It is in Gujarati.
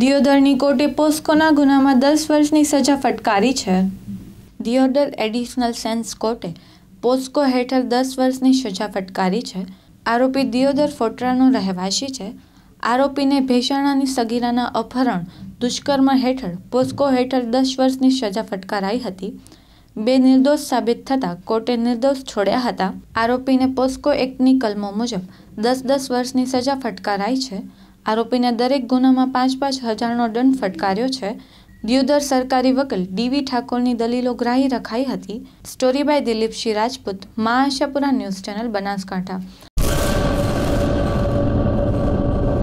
દિયોદરની કોર્ટે પોસ્કોના ગુનામાં દસ વર્ષની સજા ફટકારી છે દિયોદર એડિશનલ સેન્સ કોર્ટે પોસ્કો હેઠળ દસ વર્ષની સજા ફટકારી છે આરોપી દિયોદર ફોટરાનો રહેવાસી છે આરોપીને ભેસાણાની સગીરાના અપહરણ દુષ્કર્મ હેઠળ પોસ્કો હેઠળ દસ વર્ષની સજા ફટકારાઈ હતી બે નિર્દોષ સાબિત થતા કોર્ટે નિર્દોષ છોડ્યા હતા આરોપીને પોસ્કો એક્ટની કલમો મુજબ દસ દસ વર્ષની સજા ફટકારાઈ છે આરોપીને દરેક ગુનામાં પાંચ પાંચ હજારનો દંડ ફટકાર્યો છે દિયોદર સરકારી વકીલ ડીવી ઠાકોરની દલીલો ગ્રાહી રખાઈ હતી સ્ટોરી બાય દિલીપ રાજપૂત મા આશાપુરા ન્યૂઝ ચેનલ બનાસકાંઠા